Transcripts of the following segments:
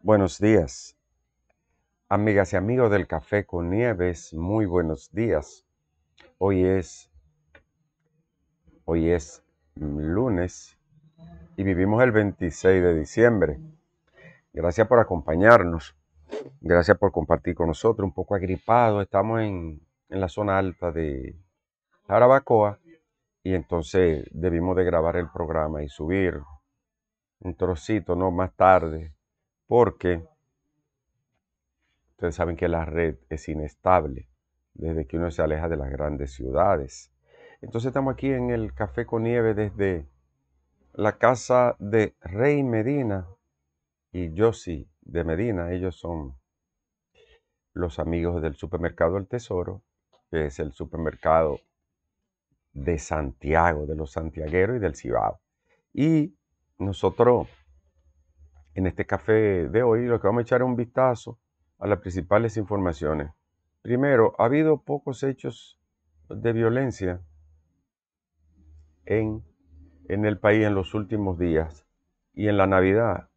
Buenos días. Amigas y amigos del Café con Nieves, muy buenos días. Hoy es hoy es lunes y vivimos el 26 de diciembre. Gracias por acompañarnos. Gracias por compartir con nosotros. Un poco agripado, estamos en, la zona alta de Jarabacoa y entonces debimos de grabar el programa y subir un trocito, no más tarde porque ustedes saben que la red es inestable desde que uno se aleja de las grandes ciudades. Entonces estamos aquí en el Café con Nieve desde la casa de Rey Medina y Yossi de Medina. Ellos son los amigos del supermercado El Tesoro, que es el supermercado de Santiago, de los santiagueros y del Cibao. Y nosotros en este café de hoy lo que vamos a echar un vistazo a las principales informaciones. Primero, ha habido pocos hechos de violencia en, el país en los últimos días y en la Navidad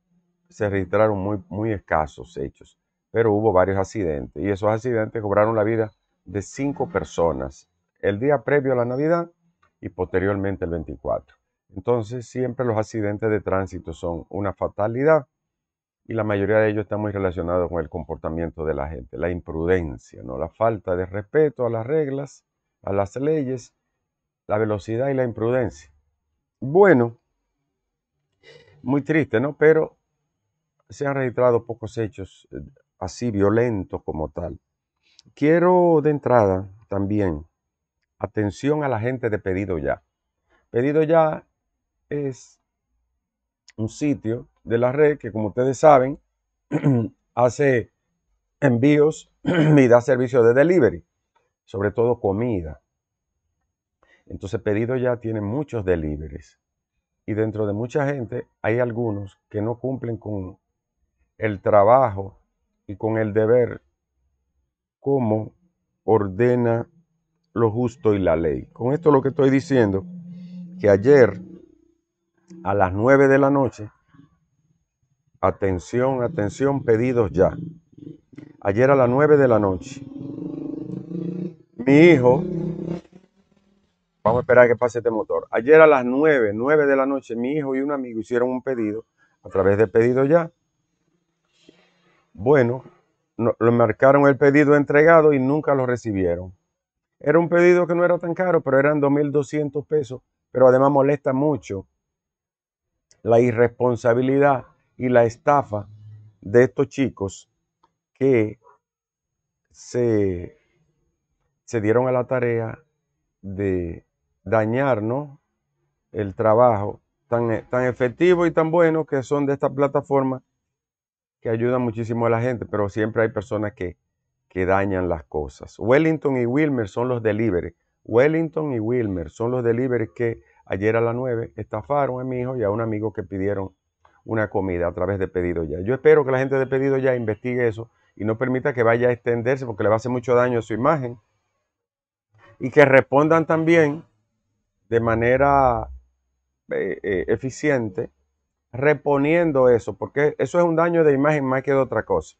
se registraron muy, muy escasos hechos, pero hubo varios accidentes y esos accidentes cobraron la vida de cinco personas el día previo a la Navidad y posteriormente el 24. Entonces siempre los accidentes de tránsito son una fatalidad y la mayoría de ellos está muy relacionado con el comportamiento de la gente, la imprudencia, ¿no? la falta de respeto a las reglas, a las leyes, la velocidad y la imprudencia. Bueno, muy triste, ¿no? Pero se han registrado pocos hechos eh, así violentos como tal. Quiero de entrada también atención a la gente de Pedido Ya. Pedido Ya es un sitio de la red que como ustedes saben hace envíos y da servicio de delivery, sobre todo comida. Entonces pedido ya tiene muchos deliveries y dentro de mucha gente hay algunos que no cumplen con el trabajo y con el deber como ordena lo justo y la ley. Con esto lo que estoy diciendo, que ayer a las 9 de la noche Atención, atención, pedidos ya. Ayer a las 9 de la noche, mi hijo, vamos a esperar que pase este motor. Ayer a las 9, 9 de la noche, mi hijo y un amigo hicieron un pedido a través de pedido ya. Bueno, le lo marcaron el pedido entregado y nunca lo recibieron. Era un pedido que no era tan caro, pero eran 2.200 pesos, pero además molesta mucho la irresponsabilidad y la estafa de estos chicos que se, dieron a la tarea de dañarnos el trabajo tan, tan efectivo y tan bueno que son de esta plataforma que ayuda muchísimo a la gente, pero siempre hay personas que, que dañan las cosas. Wellington y Wilmer son los delivery. Wellington y Wilmer son los delivery que ayer a las 9 estafaron a mi hijo y a un amigo que pidieron una comida a través de pedido ya. Yo espero que la gente de pedido ya investigue eso y no permita que vaya a extenderse porque le va a hacer mucho daño a su imagen. Y que respondan también de manera eh, eh, eficiente reponiendo eso, porque eso es un daño de imagen más que de otra cosa.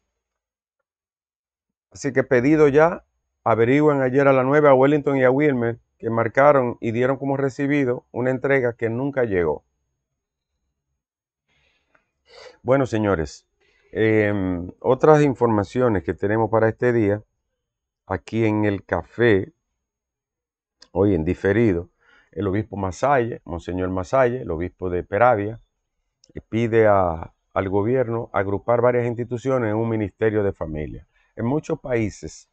Así que pedido ya, averigüen ayer a la 9 a Wellington y a Wilmer que marcaron y dieron como recibido una entrega que nunca llegó. Bueno, señores, em, otras informaciones que tenemos para este día, aquí en el café, hoy en diferido, el obispo Masalle, Monseñor Masalle, el obispo de Peravia, pide al gobierno agrupar varias instituciones en un ministerio de familia. En muchos países,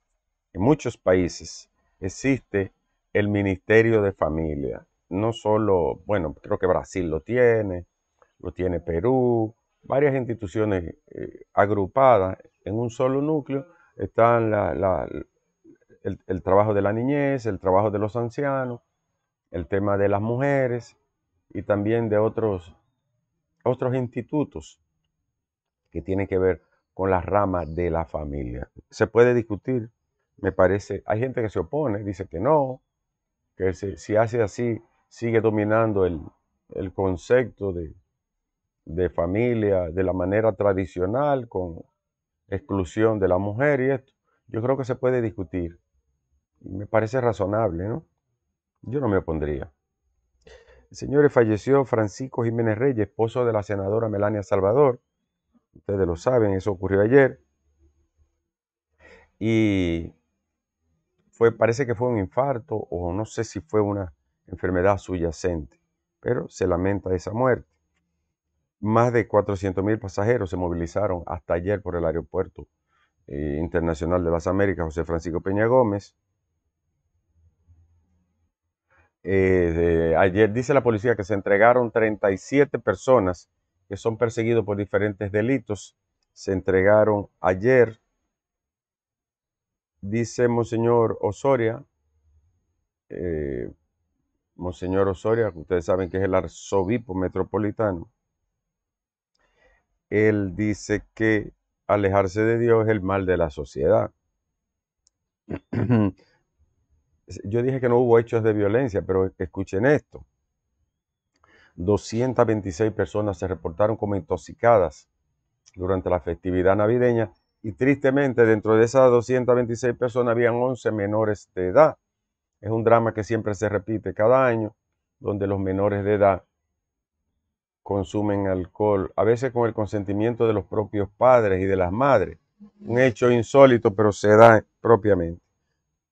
en muchos países existe el ministerio de familia. No solo, bueno, creo que Brasil lo tiene, lo tiene Perú, varias instituciones eh, agrupadas en un solo núcleo, están el, trabajo de la niñez, el trabajo de los ancianos, el tema de las mujeres y también de otros, otros institutos que tienen que ver con las ramas de la familia. Se puede discutir, me parece, hay gente que se opone, dice que no, que si, hace así sigue dominando el concepto de, de familia de la manera tradicional, con exclusión de la mujer y esto, yo creo que se puede discutir. Me parece razonable, ¿no? Yo no me opondría. Señores, falleció Francisco Jiménez Reyes, esposo de la senadora Melania Salvador. Ustedes lo saben, eso ocurrió ayer. Y fue, parece que fue un infarto o no sé si fue una enfermedad subyacente, pero se lamenta esa muerte. Más de 400.000 pasajeros se movilizaron hasta ayer por el aeropuerto eh, internacional de las Américas José Francisco Peña Gómez. Eh, ayer dice la policía que se entregaron 37 personas que son perseguidos por diferentes delitos. Se entregaron ayer, dice Monseñor Osoria, eh, Monseñor Osoria, ustedes saben que es el arzobispo metropolitano, él dice que alejarse de Dios es el mal de la sociedad. Yo dije que no hubo hechos de violencia, pero escuchen esto. 226 personas se reportaron como intoxicadas durante la festividad navideña y tristemente dentro de esas 226 personas habían 11 menores de edad. Es un drama que siempre se repite cada año, donde los menores de edad consumen alcohol, a veces con el consentimiento de los propios padres y de las madres. Un hecho insólito, pero se da propiamente.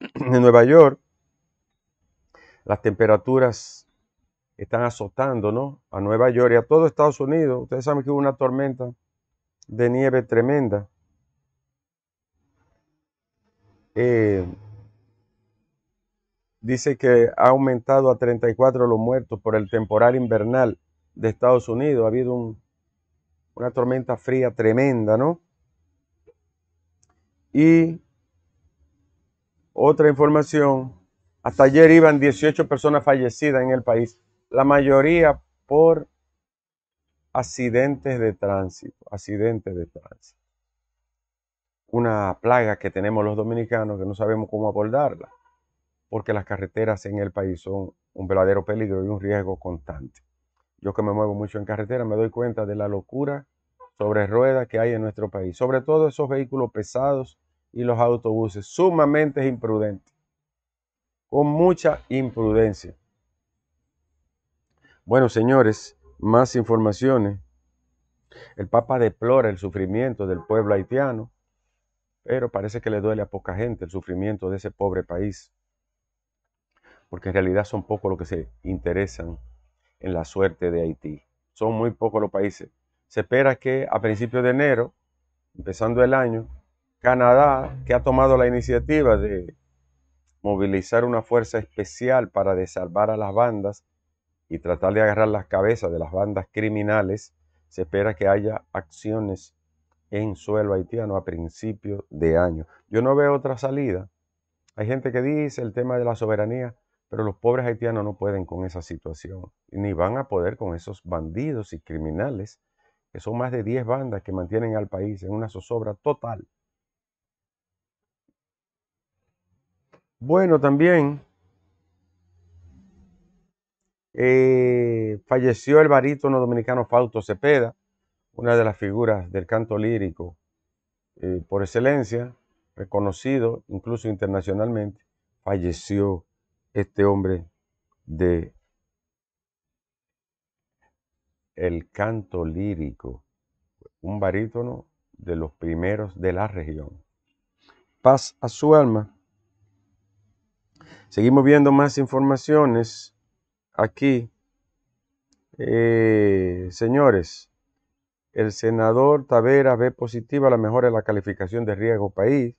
En Nueva York, las temperaturas están azotando ¿no? a Nueva York y a todo Estados Unidos. Ustedes saben que hubo una tormenta de nieve tremenda. Eh, dice que ha aumentado a 34 los muertos por el temporal invernal de Estados Unidos. Ha habido una tormenta fría tremenda, ¿no? Y otra información, hasta ayer iban 18 personas fallecidas en el país, la mayoría por accidentes de tránsito, accidentes de tránsito. Una plaga que tenemos los dominicanos que no sabemos cómo abordarla, porque las carreteras en el país son un verdadero peligro y un riesgo constante yo que me muevo mucho en carretera, me doy cuenta de la locura sobre ruedas que hay en nuestro país, sobre todo esos vehículos pesados y los autobuses, sumamente imprudentes, con mucha imprudencia. Bueno, señores, más informaciones. El Papa deplora el sufrimiento del pueblo haitiano, pero parece que le duele a poca gente el sufrimiento de ese pobre país, porque en realidad son pocos los que se interesan en la suerte de Haití. Son muy pocos los países. Se espera que a principios de enero, empezando el año, Canadá, que ha tomado la iniciativa de movilizar una fuerza especial para desalvar a las bandas y tratar de agarrar las cabezas de las bandas criminales, se espera que haya acciones en suelo haitiano a principios de año. Yo no veo otra salida. Hay gente que dice el tema de la soberanía pero los pobres haitianos no pueden con esa situación, ni van a poder con esos bandidos y criminales, que son más de 10 bandas que mantienen al país en una zozobra total. Bueno, también eh, falleció el barítono dominicano Fausto Cepeda, una de las figuras del canto lírico eh, por excelencia, reconocido incluso internacionalmente, falleció este hombre de el canto lírico, un barítono de los primeros de la región. Paz a su alma. Seguimos viendo más informaciones aquí. Eh, señores, el senador Tavera ve positiva la mejora de la calificación de riesgo país.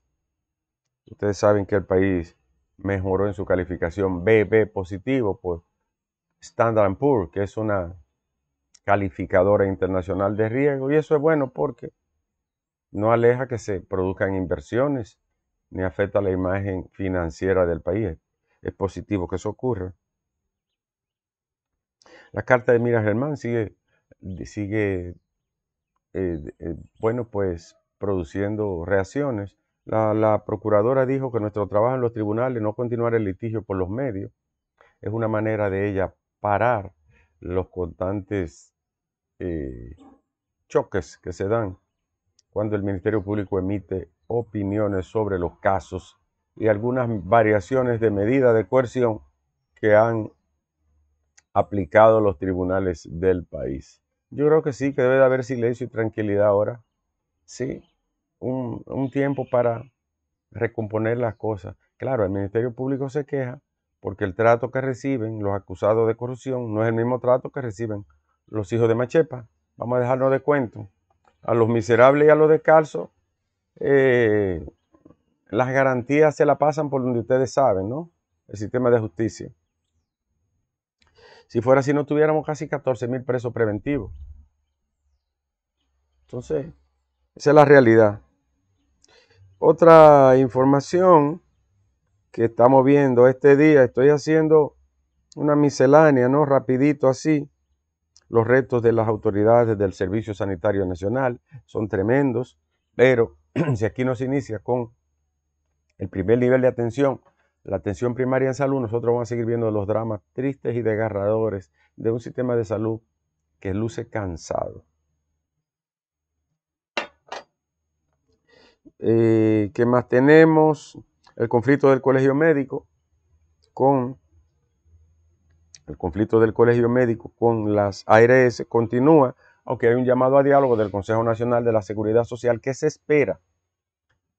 Ustedes saben que el país mejoró en su calificación BB positivo por pues, Standard Poor's, que es una calificadora internacional de riesgo. Y eso es bueno porque no aleja que se produzcan inversiones ni afecta la imagen financiera del país. Es positivo que eso ocurra. La carta de Mira Germán sigue, sigue eh, eh, bueno, pues produciendo reacciones. La, procuradora dijo que nuestro trabajo en los tribunales no continuar el litigio por los medios. Es una manera de ella parar los constantes eh, choques que se dan cuando el Ministerio Público emite opiniones sobre los casos y algunas variaciones de medida de coerción que han aplicado los tribunales del país. Yo creo que sí, que debe de haber silencio y tranquilidad ahora. Sí, un, tiempo para recomponer las cosas. Claro, el Ministerio Público se queja porque el trato que reciben los acusados de corrupción no es el mismo trato que reciben los hijos de Machepa. Vamos a dejarnos de cuento. A los miserables y a los descalzos, eh, las garantías se la pasan por donde ustedes saben, ¿no? El sistema de justicia. Si fuera así, no tuviéramos casi 14 mil presos preventivos. Entonces, esa es la realidad. Otra información que estamos viendo este día, estoy haciendo una miscelánea, ¿no? Rapidito así. Los retos de las autoridades del Servicio Sanitario Nacional son tremendos, pero si aquí nos inicia con el primer nivel de atención, la atención primaria en salud, nosotros vamos a seguir viendo los dramas tristes y desgarradores de un sistema de salud que luce cansado, que eh, ¿Qué más tenemos? El conflicto del colegio médico con el conflicto del colegio médico con las ARS continúa, aunque hay un llamado a diálogo del Consejo Nacional de la Seguridad Social que se espera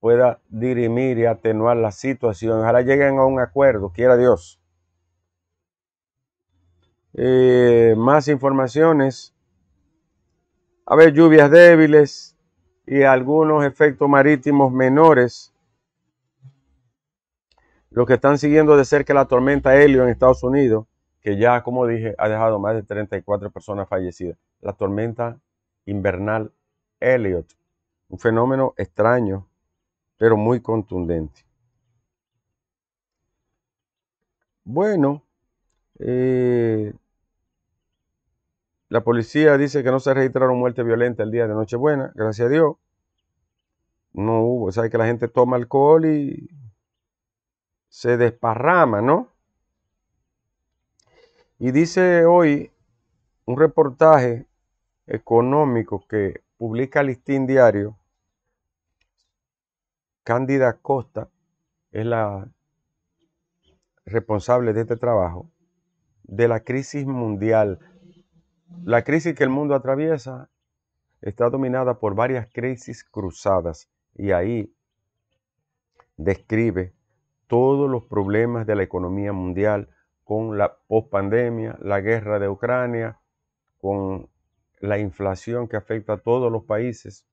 pueda dirimir y atenuar la situación. Ojalá lleguen a un acuerdo, quiera Dios. Eh, más informaciones. A ver, lluvias débiles, y algunos efectos marítimos menores. Los que están siguiendo de cerca la tormenta Elliot en Estados Unidos, que ya, como dije, ha dejado más de 34 personas fallecidas. La tormenta invernal Elliot, un fenómeno extraño, pero muy contundente. Bueno, eh, la policía dice que no se registraron muertes violentas el día de Nochebuena, gracias a Dios. No hubo, sabes que la gente toma alcohol y se desparrama, ¿no? Y dice hoy un reportaje económico que publica Listín Diario, Cándida Costa es la responsable de este trabajo, de la crisis mundial. La crisis que el mundo atraviesa está dominada por varias crisis cruzadas y ahí describe todos los problemas de la economía mundial con la pospandemia, la guerra de Ucrania, con la inflación que afecta a todos los países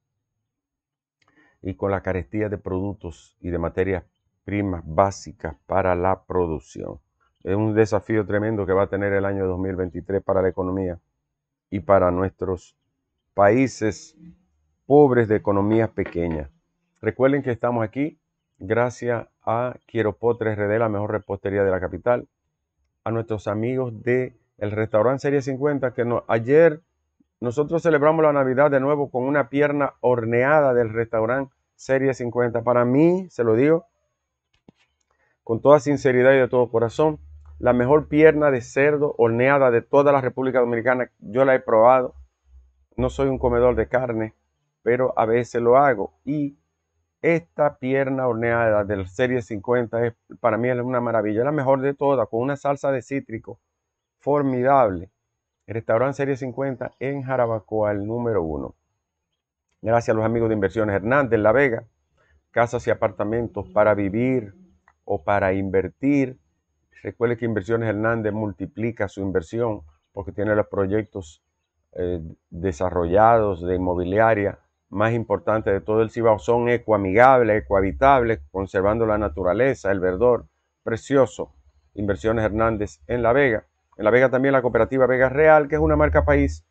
y con la carestía de productos y de materias primas básicas para la producción. Es un desafío tremendo que va a tener el año 2023 para la economía y para nuestros países pobres de economías pequeñas. Recuerden que estamos aquí gracias a Quiero Potre RD, la mejor repostería de la capital, a nuestros amigos de el restaurante Serie 50 que ayer nosotros celebramos la Navidad de nuevo con una pierna horneada del restaurante Serie 50. Para mí, se lo digo con toda sinceridad y de todo corazón, la mejor pierna de cerdo horneada de toda la República Dominicana. Yo la he probado. No soy un comedor de carne, pero a veces lo hago. Y esta pierna horneada del Serie 50 es para mí una maravilla. la mejor de todas, con una salsa de cítrico formidable. El restaurante Serie 50 en Jarabacoa, el número uno. Gracias a los amigos de Inversiones Hernández, La Vega. Casas y apartamentos para vivir o para invertir Recuerde que Inversiones Hernández multiplica su inversión porque tiene los proyectos eh, desarrollados de inmobiliaria más importantes de todo el Cibao. Son ecoamigables, ecohabitables, conservando la naturaleza, el verdor. Precioso. Inversiones Hernández en La Vega. En La Vega también la cooperativa Vega Real, que es una marca país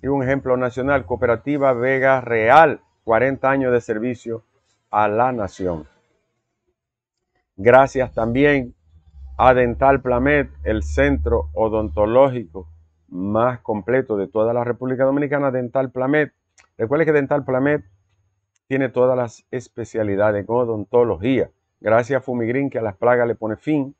y un ejemplo nacional. Cooperativa Vega Real, 40 años de servicio a la nación. Gracias también a Dental Planet, el centro odontológico más completo de toda la República Dominicana, Dental Plamet. Recuerden que Dental Plamet tiene todas las especialidades en odontología. Gracias a Fumigrin, que a las plagas le pone fin.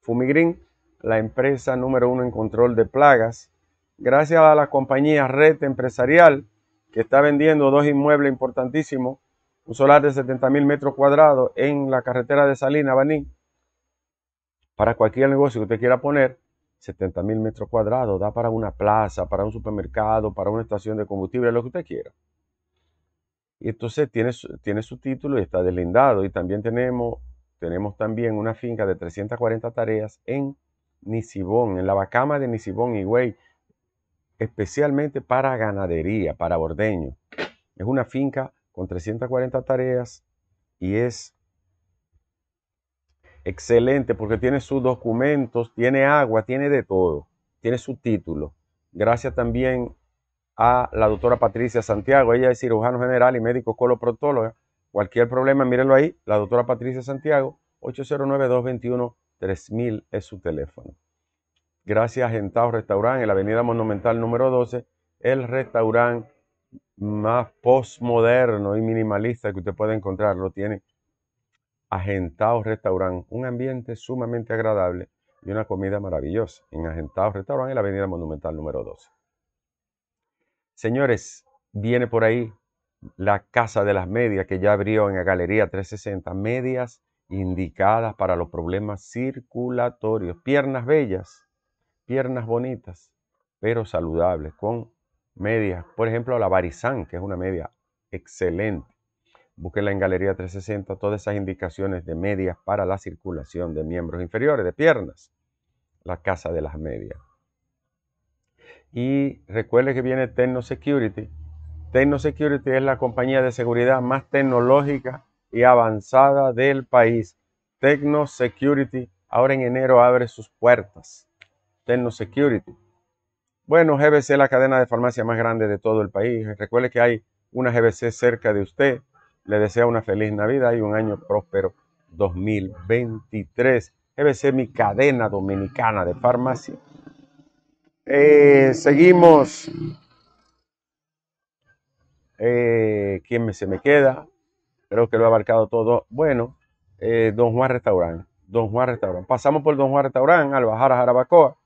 Fumigrin, la empresa número uno en control de plagas. Gracias a la compañía Red Empresarial que está vendiendo dos inmuebles importantísimos. Un solar de 70.000 mil metros cuadrados en la carretera de Salina, Baní para cualquier negocio que usted quiera poner, 70 mil metros cuadrados, da para una plaza, para un supermercado, para una estación de combustible, lo que usted quiera. Y entonces tiene su, tiene su título y está deslindado. Y también tenemos, tenemos también una finca de 340 tareas en Nisibón, en la vacama de Nisibón y Güey, especialmente para ganadería, para bordeño. Es una finca con 340 tareas y es excelente porque tiene sus documentos, tiene agua, tiene de todo, tiene su título. Gracias también a la doctora Patricia Santiago, ella es cirujano general y médico coloprotóloga. Cualquier problema, mírenlo ahí, la doctora Patricia Santiago, 809-221-3000 es su teléfono. Gracias a Gentao Restaurant en la avenida Monumental número 12, el restaurante más postmoderno y minimalista que usted puede encontrar, lo tiene Agentado Restaurant, un ambiente sumamente agradable y una comida maravillosa en Agentado Restaurant en la Avenida Monumental número 12. Señores, viene por ahí la Casa de las Medias que ya abrió en la Galería 360, medias indicadas para los problemas circulatorios, piernas bellas, piernas bonitas, pero saludables, con medias, por ejemplo, la Barizán, que es una media excelente Búsquela en Galería 360, todas esas indicaciones de medias para la circulación de miembros inferiores, de piernas. La casa de las medias. Y recuerde que viene Tecno Security. Tecno Security es la compañía de seguridad más tecnológica y avanzada del país. Tecno Security ahora en enero abre sus puertas. Tecno Security. Bueno, GBC es la cadena de farmacia más grande de todo el país. Recuerde que hay una GBC cerca de usted le deseo una feliz Navidad y un año próspero 2023. ser mi cadena dominicana de farmacia. Eh, seguimos. Eh, ¿Quién me, se me queda? Creo que lo ha abarcado todo. Bueno, eh, Don Juan Restaurante Don Juan Restaurant. Pasamos por Don Juan Restaurante, al bajar a Jarabacoa.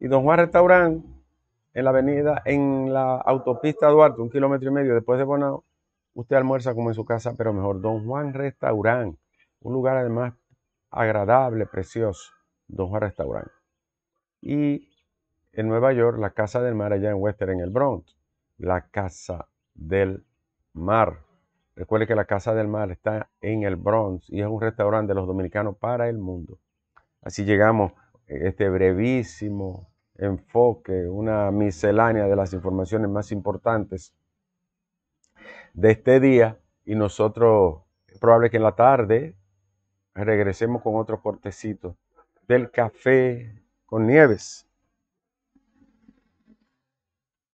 Y Don Juan Restaurant en la avenida, en la autopista Duarte, un kilómetro y medio después de Bonao, Usted almuerza como en su casa, pero mejor. Don Juan Restaurant, un lugar además agradable, precioso. Don Juan Restaurant. Y en Nueva York, la Casa del Mar, allá en Western, en el Bronx. La Casa del Mar. Recuerde que la Casa del Mar está en el Bronx y es un restaurante de los dominicanos para el mundo. Así llegamos a este brevísimo enfoque, una miscelánea de las informaciones más importantes de este día y nosotros, probable que en la tarde, regresemos con otro cortecito del café con nieves.